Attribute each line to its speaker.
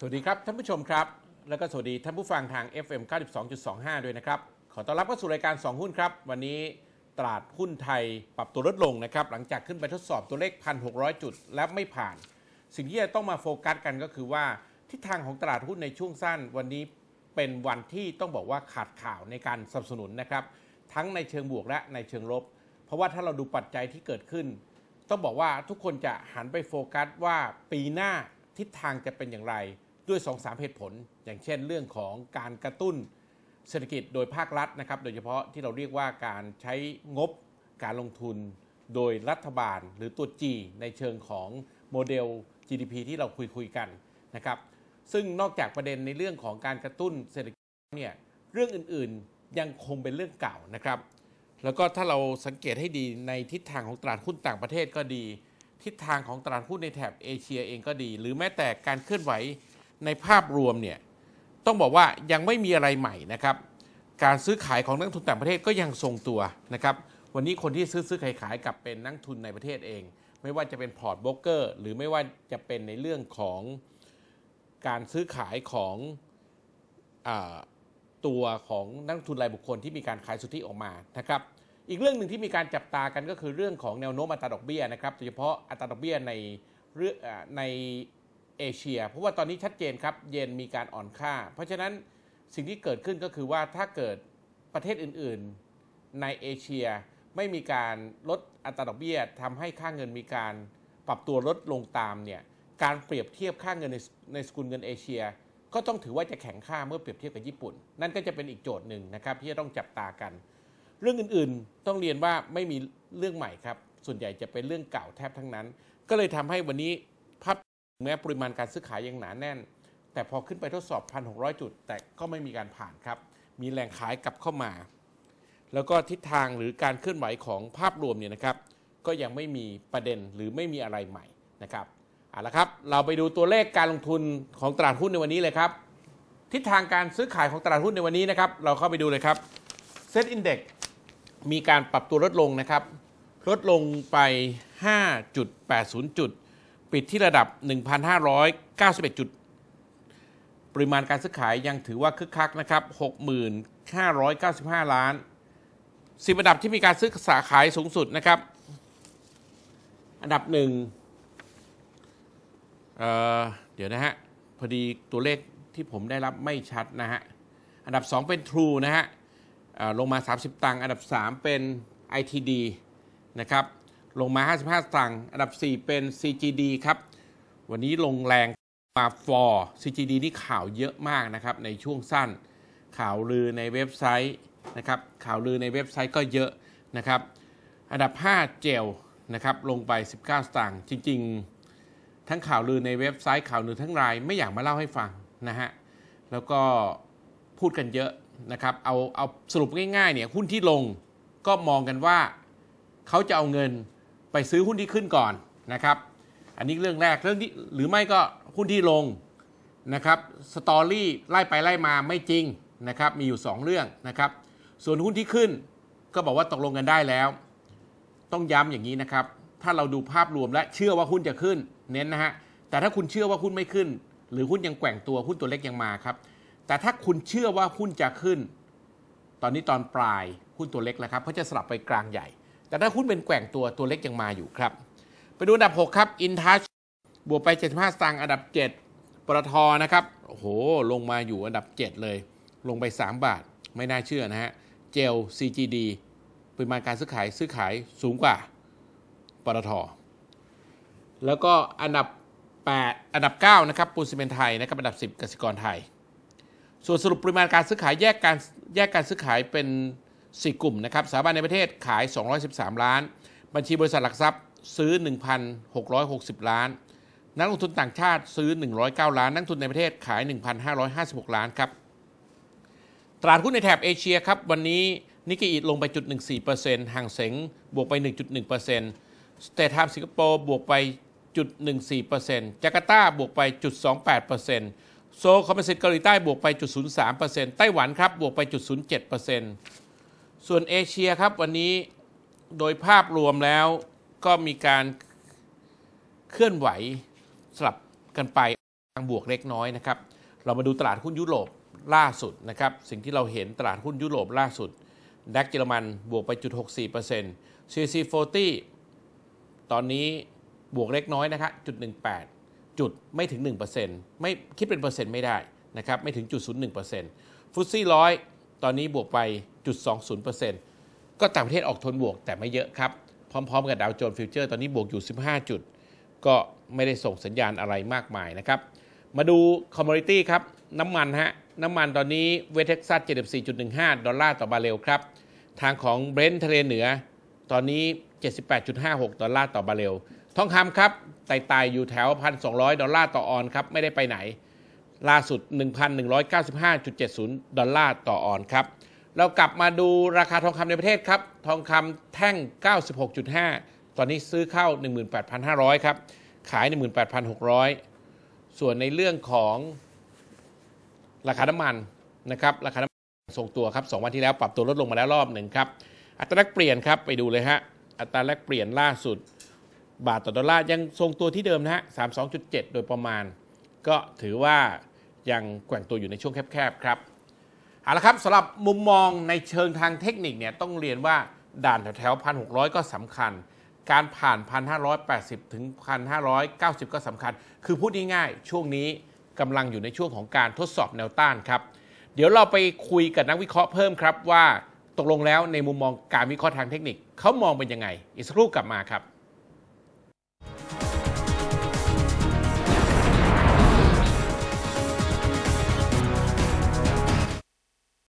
Speaker 1: สวัสดีครับ ท่านผู้ชมครับ แล้วก็สวัสดีท่านผู้ฟังทาง FM 92.25 ด้วยนะครับขอต้อนรับเข้าสู่รายการ 2 หุ้นครับ วันนี้ตลาดหุ้นไทยปรับตัวลดลงนะครับหลังจากขึ้นไปทดสอบตัวเลข 1,600 จุดและไม่ผ่าน สิ่งที่จะต้องมาโฟกัสกันก็คือว่าทิศทางของตลาดหุ้นในช่วงสั้น วันนี้เป็นวันที่ต้องบอกว่าขาดข่าวในการสนับสนุนนะครับ ทั้งในเชิงบวกและในเชิงลบเพราะว่าถ้าเราดูปัจจัยที่เกิดขึ้น ต้องบอกว่าทุกคนจะหันไปโฟกัสว่าปีหน้าทิศทางจะเป็นอย่างไรด้วย2อสเหตุผล อย่างเช่นเรื่องของการกระตุ้น เศรษฐกิจโดยภาครัฐนะครับ โดยเฉพาะที่เราเรียกว่าการใช้งบการลงทุน โดยรัฐบาล หรือตัวจีในเชิงของโมเดล GDP ที่เราคุยคุยกันนะครับ ซึ่งนอกจากประเด็นในเรื่องของการกระตุ้นเศรษฐกิจเนี่ย เรื่องอื่นๆยังคงเป็นเรื่องเก่านะครับ แล้วก็ถ้าเราสังเกตให้ดีในทิศทางของตลาดหุ้นต่างประเทศก็ดี ทิศทางของตลาดหุ้นในแถบเอเชียเองก็ดี หรือแม้แต่การเคลื่อนไหวในภาพรวมเนี่ยต้องบอกว่ายังไม่มีอะไรใหม่นะครับ การซื้อขายของนักทุนต่างประเทศก็ยังทรงตัวนะครับวันนี้คนที่ซื้อซื้อขายขายกับเป็นนักทุนในประเทศเอง ไม่ว่าจะเป็นพอร์ตบล็อกเกอร์ หรือไม่ว่าจะเป็นในเรื่องของการซื้อขายของอตัวของนักทุนรายบุคคลที่มีการขายสุทธิออกมานะครับ อีกเรื่องหนึ่งที่มีการจับตากัน ก็คือเรื่องของแนวโน้มอัตราดอกเบี้ยนะครับโดยเฉพาะอัตราดอกเบี้ยในในเอเชีย เพราะว่าตอนนี้ชัดเจนครับเยนมีการอ่อนค่า เพราะฉะนั้นสิ่งที่เกิดขึ้นก็คือว่าถ้าเกิดประเทศอื่นๆในเอเชียไม่มีการลดอัตราดอกเบี้ยทำให้ค่าเงินมีการปรับตัวลดลงตามเนี่ยการเปรียบเทียบค่าเงินในในสกุลเงินเอเชีย ก็ต้องถือว่าจะแข็งค่าเมื่อเปรียบเทียบกับญี่ปุ่น นั่นก็จะเป็นอีกโจทย์หนึ่งนะครับที่จะต้องจับตากัน เรื่องอื่นๆต้องเรียนว่าไม่มีเรื่องใหม่ครับส่วนใหญ่จะเป็นเรื่องเก่าแทบทั้งนั้น ก็เลยทำให้วันนี้แม้ปริมาณการซื้อขายยังหนาแน่น แต่พอขึ้นไปทดสอบ 1,600 จุด แต่ก็ไม่มีการผ่านครับมีแรงขายกลับเข้ามา แล้วก็ทิศทางหรือการเคลื่อนไหวของภาพรวมเนี่ยนะครับ ก็ยังไม่มีประเด็นหรือไม่มีอะไรใหม่นะครับเอาละครับเราไปดูตัวเลขการลงทุนของ ตลาดหุ้นในวันนี้เลยครับ ทิศทางการซื้อขายของตลาดหุ้นในวันนี้นะครับเราเข้าไปดูเลยครับเซ็ตอินเด็กมีการปรับตัวลดลงนะครับ ลดลงไป5.80จุดปิดที่ระดับ 1,591 จุด ปริมาณการซื้อขาย ยังถือว่าคึกคักนะครับ 6,595 ล้านสิบอันดับที่มีการซื้อสาขายสูงสุดนะครับ อันดับหนึ่งเเดี๋ยวนะฮะ พอดีตัวเลขที่ผมได้รับไม่ชัดนะฮะ อันดับ 2 เป็น True นะฮะ ลงมา 30 ตังค์ อันดับ 3 เป็น ITD นะครับลงมา 55สตางค์ อันดับ 4 เป็น CGD ครับ วันนี้ลงแรงมาฟอร์ CGD นี่ข่าวเยอะมากนะครับ ในช่วงสั้น ข่าวลือในเว็บไซต์นะครับ ข่าวลือในเว็บไซต์ก็เยอะนะครับ อันดับ5เจลนะครับ ลงไป 19สตางค์ จริงๆ ทั้งข่าวลือในเว็บไซต์ข่าวลือทั้งรายไม่อยากมาเล่าให้ฟังนะฮะ แล้วก็พูดกันเยอะนะครับ เอาเอาสรุปง่ายๆ เนี่ยหุ้นที่ลงก็มองกันว่าเขาจะเอาเงินไปซื้อหุ้นที่ขึ้นก่อนนะครับ อันนี้เรื่องแรกเรื่องที่หรือไม่ก็หุ้นที่ลงนะครับสตอรี่ ไล่ไปไล่มาไม่จริงนะครับ มีอยู่ 2 เรื่องนะครับ ส่วนหุ้นที่ขึ้นก็บอกว่าตกลงกันได้แล้ว ต้องย้ำอย่างนี้นะครับ ถ้าเราดูภาพรวมและเชื่อว่าหุ้นจะขึ้น เน้นนะฮะแต่ถ้าคุณเชื่อว่าหุ้นไม่ขึ้น หรือหุ้นยังแกว่งตัวหุ้นตัวเล็กยังมาครับ แต่ถ้าคุณเชื่อว่าหุ้นจะขึ้น ตอนนี้ตอนปลายหุ้นตัวเล็กแล้วครับเพราะจะสลับไปกลางใหญ่แต่ถ้าหุ้นเป็นแกว่งตัว ตัวเล็กยังมาอยู่ครับ ไปดูอันดับ 6 ครับ อินทัชบวกไป 75 สตางค์อันดับ 7ปตทนะครับโอ้โหลงมาอยู่อันดับ 7 เลย ลงไป 3 บาทไม่น่าเชื่อนะฮะ เจล CGD ปริมาณการซื้อขายซื้อขายสูงกว่าปตทแล้วก็อันดับ 8 อันดับ 9 นะครับ ปูนซีเมนไทยนะครับ อันดับ 10กสิกรไทย ส่วนสรุปปริมาณการซื้อขายแยกการแยกการซื้อขายเป็น4กลุ่มนะครับสถาบันในประเทศขาย 213 ล้าน บัญชีบริษัทหลักทรัพย์ซื้อ 1,660 ล้าน นักลงทุนต่างชาติซื้อ 109 ล้าน นักทุนในประเทศขาย 1,556 ล้านครับ ตลาดหุ้นในแถบเอเชียครับ วันนี้นิกเกอีลงไปจุด 1 4ห่างเสงบวกไป 1.1%สเตทไทม์สิงคโปร์บวกไปจุด 1 4 จาการ์ตาบวกไปจุด 28%โซลคอมเพสิตเกาหลีใต้บวกไปจุด0.3%ไต้หวันครับบวกไปจ0.7%ส่วนเอเชียครับ วันนี้โดยภาพรวมแล้วก็มีการเคลื่อนไหวสลับกันไปทางบวกเล็กน้อยนะครับ เรามาดูตลาดหุ้นยุโรปล่าสุดนะครับ สิ่งที่เราเห็นตลาดหุ้นยุโรปล่าสุด ดัคเยอรมันบวกไปจุด64%์เ c 40ตอนนี้บวกเล็กน้อยนะครับจุด18 จุดไม่ถึง1%ไม่คิดเป็นเปอร์เซ็นต์ไม่ได้นะครับไม่ถึงจุด0.1%ฟุตซี่ร้อยตอนนี้บวกไปจุด20%ก็ต่างประเทศออกทนบวกแต่ไม่เยอะครับ พร้อมๆ กับดาวโจนส์ฟิวเจอร์ตอนนี้บวกอยู่ 15 จุด ก็ไม่ได้ส่งสัญญาณอะไรมากมายนะครับ มาดูคอมมูนิตี้ครับ น้ำมันฮะน้ำมันตอนนี้เวสเท็กซัส74.15 ดอลลาร์ต่อบาร์เรลครับ ทางของเบรนท์ทะเลเหนือ ตอนนี้ 78.56 ดอลลาร์ต่อบาร์เรลทองคำครับไต่ๆอยู่แถว 1,200 ดอลลาร์ต่อออนครับไม่ได้ไปไหนล่าสุด 1,195.70 ดอลลาร์ต่อออนครับ เรากลับมาดูราคาทองคำในประเทศครับ ทองคำแท่ง 96.5ตอนนี้ซื้อเข้า 18,500ครับขาย 18,600ส่วนในเรื่องของราคาน้ำมันนะครับราคาน้ำมันส่งตัวครับ2วันที่แล้วปรับตัวลดลงมาแล้วรอบหนึ่งครับ อัตราแลกเปลี่ยนครับไปดูเลยฮะ อัตราแลกเปลี่ยนล่าสุด บาทต่อดอลลาร์ยังทรงตัวที่เดิมนะฮะ32.7โดยประมาณ ก็ถือว่ายังแกว่งตัวอยู่ในช่วงแคบ ๆ ครับเอาละครับสำหรับมุมมองในเชิงทางเทคนิคเนี่ยต้องเรียนว่าด่านแถวๆพันหกก็สำคัญ การผ่าน 1,580 ถึง 1,590 ก็สำคัญ คือพูดง่ายๆ ช่วงนี้กำลังอยู่ในช่วงของการทดสอบแนวต้านครับ เดี๋ยวเราไปคุยกับนักวิเคราะห์เพิ่มครับว่า ตกลงแล้วในมุมมองการวิเคราะห์ทางเทคนิคเขามองเป็นยังไงอีกสักครู่กลับมาครับ